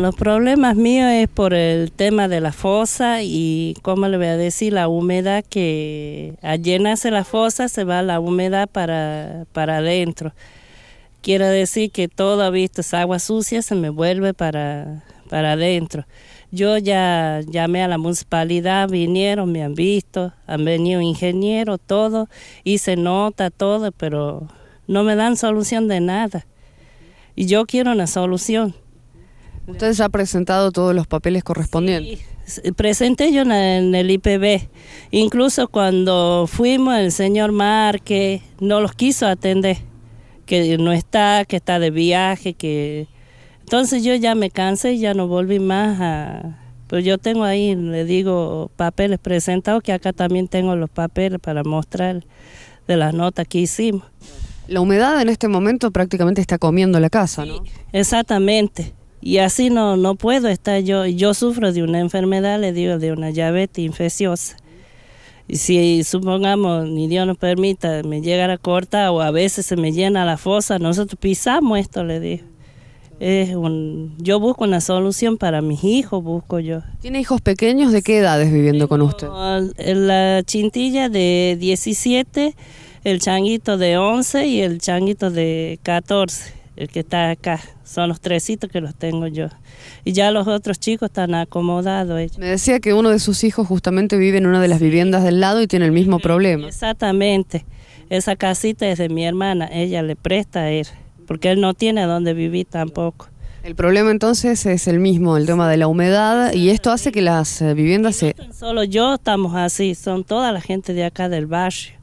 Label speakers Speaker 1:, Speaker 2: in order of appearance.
Speaker 1: Los problemas míos es por el tema de la fosa y, como le voy a decir, la humedad que al llenarse la fosa se va la humedad para, para adentro. Quiero decir que todo visto es agua sucia se me vuelve para, para adentro. Yo ya llamé a la municipalidad, vinieron, me han visto, han venido ingenieros, todo, hice nota, todo, pero no me dan solución de nada. Y yo quiero una solución. Usted
Speaker 2: ya ha presentado todos los papeles correspondientes.
Speaker 1: presenté yo en el IPB. Incluso cuando fuimos, el señor Marque no los quiso atender, que no está, que está de viaje, que... Entonces yo ya me cansé y ya no volví más a... Pero pues yo tengo ahí, le digo, papeles presentados, que acá también tengo los papeles para mostrar de las notas que hicimos. La
Speaker 2: humedad en este momento prácticamente está comiendo la casa, ¿no?
Speaker 1: exactamente y así no, no puedo estar yo. Yo sufro de una enfermedad, le digo, de una diabetes infecciosa. Y si supongamos, ni Dios nos permita, me llega la corta o a veces se me llena la fosa, nosotros pisamos esto, le digo. Es un, yo busco una
Speaker 2: solución para mis hijos, busco yo. ¿Tiene hijos pequeños? ¿De qué edades viviendo con usted?
Speaker 1: La chintilla de 17, el changuito de 11 y el changuito de 14 el que está acá. Son los tresitos que los tengo yo.
Speaker 2: Y ya los otros chicos están acomodados. Me decía que uno de sus hijos justamente vive en una de las viviendas del lado y tiene el mismo problema.
Speaker 1: Exactamente. Esa casita es de mi hermana, ella le presta a él, porque él no tiene dónde vivir tampoco.
Speaker 2: El problema entonces es el mismo, el tema de la humedad, y esto hace que las eh, viviendas se...
Speaker 1: solo yo estamos así, son toda la gente de acá del barrio.